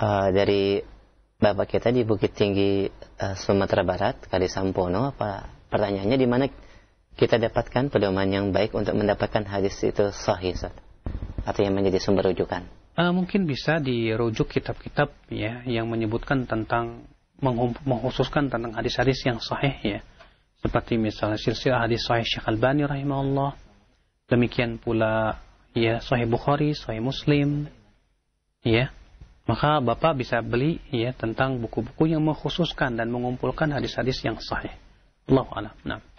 uh, dari bapak kita di Bukit Tinggi uh, Sumatera Barat, Kali Sampono, apa pertanyaannya di mana kita dapatkan pedoman yang baik untuk mendapatkan hadis itu sahih, Atau yang menjadi sumber rujukan? Uh, mungkin bisa dirujuk kitab-kitab ya yang menyebutkan tentang menghususkan tentang hadis-hadis yang sahih ya. Seperti misalnya silsilah hadis sahih Syekh Albani rahimahullah. Demikian pula ya sahih Bukhari, sahih Muslim. Ya, maka Bapak bisa beli ya tentang buku-buku yang mengkhususkan dan mengumpulkan hadis-hadis yang sahih. Allah a'lam. Nah.